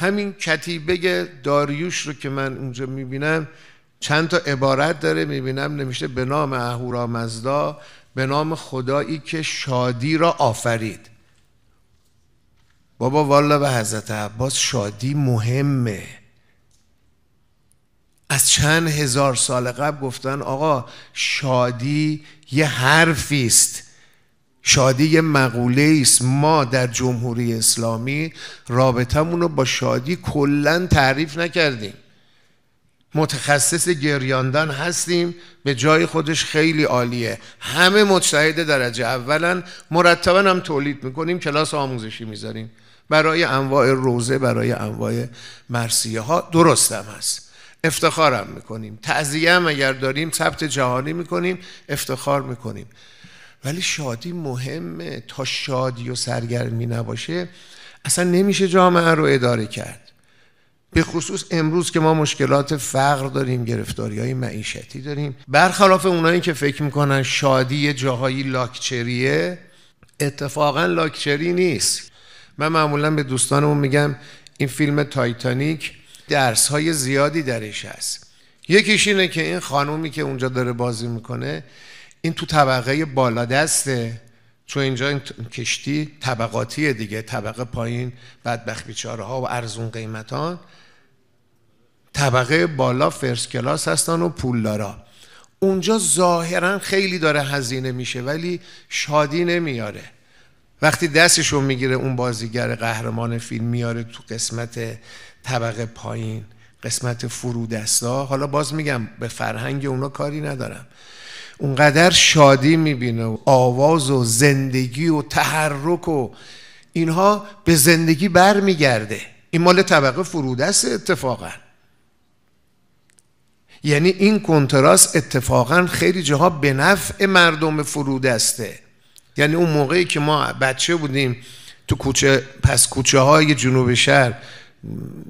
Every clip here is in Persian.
همین کتیبه داریوش رو که من اونجا میبینم چند تا عبارت داره میبینم نمیشه به نام مزدا به نام خدایی که شادی را آفرید بابا والا به حضرت عباس شادی مهمه از چند هزار سال قبل گفتن آقا شادی یه حرفی است شادی یه مقوله است ما در جمهوری اسلامی رابطمون رو با شادی کلا تعریف نکردیم متخصص گریاندان هستیم به جای خودش خیلی عالیه همه مجتهد درجه اولا مرتبا هم تولید میکنیم کلاس آموزشی میذاریم برای انواع روزه برای انواع مرسیه ها درستم هست افتخارم میکنیم تعذیه هم اگر داریم ثبت جهانی میکنیم افتخار میکنیم ولی شادی مهمه تا شادی و سرگرمی نباشه اصلا نمیشه جامعه رو اداره کرد به خصوص امروز که ما مشکلات فقر داریم گرفتاری های معیشتی داریم برخلاف اونایی که فکر میکنن شادی جاهایی لاکچریه اتفاقا لاکچری نیست من معمولا به دوستانمون میگم این فیلم تایتانیک درس های زیادی درش هست یکیش اینه که این خانومی که اونجا داره بازی میکنه این تو طبقه بالا دسته تو اینجا این کشتی طبقاتیه دیگه طبقه پایین بدبخت بیچاره ها و ارزون قیمتان طبقه بالا فرست کلاس هستن و پول پولدارا اونجا ظاهرا خیلی داره هزینه میشه ولی شادی نمیاره وقتی دستشو میگیره اون بازیگر قهرمان فیلم میاره تو قسمت طبقه پایین قسمت فرودستا حالا باز میگم به فرهنگ اونا کاری ندارم اونقدر شادی میبینه و آواز و زندگی و تحرک و اینها به زندگی برمیگرده این مال طبقه فرودست اتفاقا یعنی این کنتراس اتفاقا خیلی جاها به نفع مردم فرودسته یعنی اون موقعی که ما بچه بودیم تو کوچه پس کوچه های جنوب شهر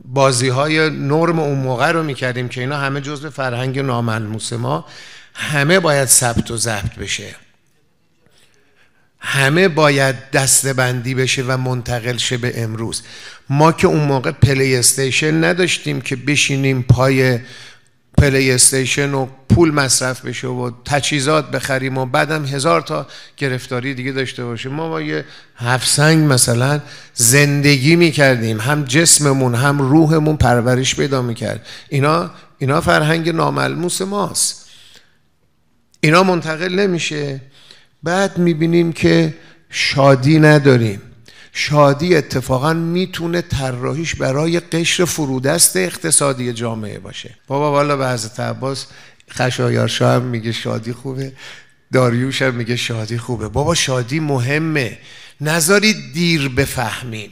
بازی های نرم اون موقع رو میکردیم که اینا همه جزء فرهنگ ناملموس ما همه باید ثبت و ضبط بشه همه باید دستبندی بشه و منتقل شه به امروز ما که اون موقع پلی استیشن نداشتیم که بشینیم پای پلی استیشن و پول مصرف بشه و تجهیزات بخریم و بعدم هزار تا گرفتاری دیگه داشته باشیم ما با یه هفت سنگ مثلا زندگی میکردیم هم جسممون هم روحمون پرورش پیدا میکرد اینا اینا فرهنگ ناملموس ماست اینا منتقل نمیشه بعد میبینیم که شادی نداریم شادی اتفاقا میتونه طراحیش برای قشر فرودست اقتصادی جامعه باشه بابا والا به حضرت عباس خشایارشاه هم میگه شادی خوبه داریوش هم میگه شادی خوبه بابا شادی مهمه نذارید دیر بفهمیم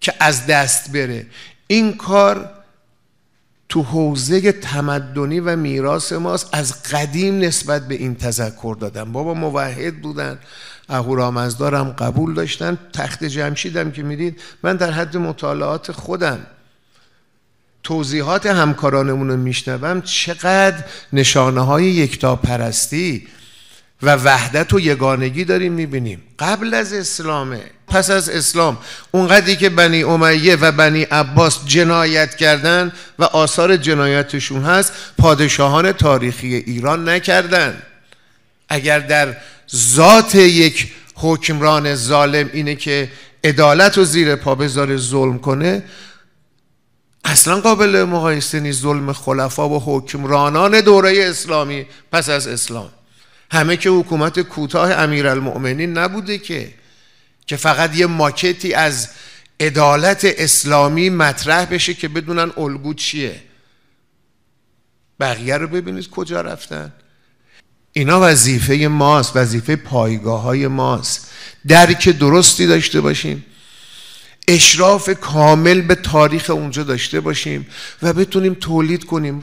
که از دست بره این کار تو حوزه تمدنی و میراث ماست از قدیم نسبت به این تذکر دادن بابا موحد بودن اهورامزدارم قبول داشتن تخت جمشیدم که میدید من در حد مطالعات خودم توضیحات همکارانمون رو میشنوم چقدر نشانه های یکتا پرستی و وحدت و یگانگی داریم میبینیم قبل از اسلامه پس از اسلام اونقدری که بنی امیه و بنی عباس جنایت کردن و آثار جنایتشون هست پادشاهان تاریخی ایران نکردن اگر در ذات یک حکمران ظالم اینه که عدالت و زیر پا بذاره ظلم کنه اصلا قابل مقایسه نیست ظلم خلفا و حکمرانان دوره اسلامی پس از اسلام همه که حکومت کوتاه امیرالمؤمنین نبوده که که فقط یه ماکتی از عدالت اسلامی مطرح بشه که بدونن الگو چیه بقیه رو ببینید کجا رفتن اینا وظیفه ماست وظیفه پایگاه های ماست درک درستی داشته باشیم اشراف کامل به تاریخ اونجا داشته باشیم و بتونیم تولید کنیم